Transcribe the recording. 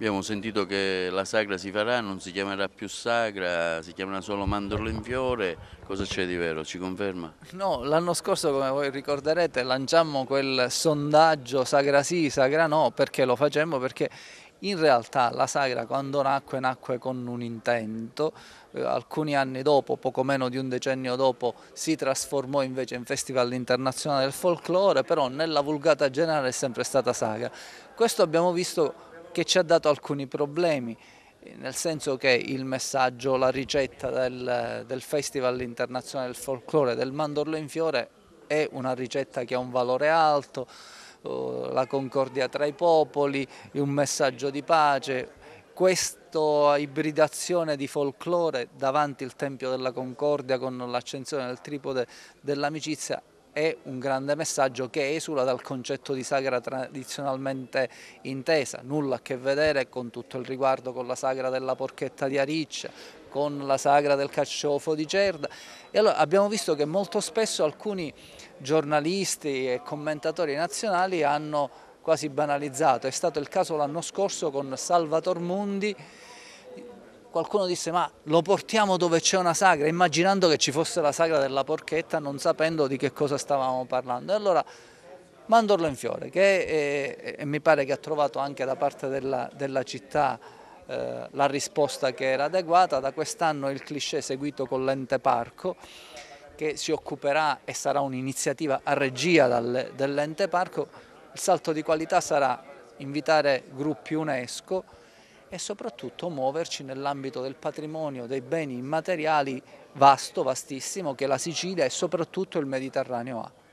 Abbiamo sentito che la sagra si farà, non si chiamerà più sagra, si chiamerà solo mandorlo in fiore. Cosa c'è di vero? Ci conferma? No, l'anno scorso, come voi ricorderete, lanciammo quel sondaggio sagra sì, sagra no, perché lo facemmo? Perché in realtà la sagra quando nacque, nacque con un intento, eh, alcuni anni dopo, poco meno di un decennio dopo, si trasformò invece in Festival Internazionale del Folklore, però nella vulgata generale è sempre stata sagra. Questo abbiamo visto che ci ha dato alcuni problemi, eh, nel senso che il messaggio, la ricetta del, del Festival Internazionale del Folklore del Mandorlo in Fiore è una ricetta che ha un valore alto, oh, la concordia tra i popoli, un messaggio di pace, questa ibridazione di folklore davanti al Tempio della Concordia con l'accensione del tripode dell'amicizia è un grande messaggio che esula dal concetto di sagra tradizionalmente intesa, nulla a che vedere con tutto il riguardo con la sagra della porchetta di Ariccia, con la sagra del cacciofo di Cerda e allora abbiamo visto che molto spesso alcuni giornalisti e commentatori nazionali hanno quasi banalizzato, è stato il caso l'anno scorso con Salvator Mundi qualcuno disse ma lo portiamo dove c'è una sagra, immaginando che ci fosse la sagra della porchetta, non sapendo di che cosa stavamo parlando. E allora Mandorlo in Fiore, che è, eh, è, mi pare che ha trovato anche da parte della, della città eh, la risposta che era adeguata, da quest'anno il cliché seguito con l'ente parco, che si occuperà e sarà un'iniziativa a regia dell'ente parco, il salto di qualità sarà invitare gruppi UNESCO, e soprattutto muoverci nell'ambito del patrimonio dei beni immateriali vasto, vastissimo che la Sicilia e soprattutto il Mediterraneo ha.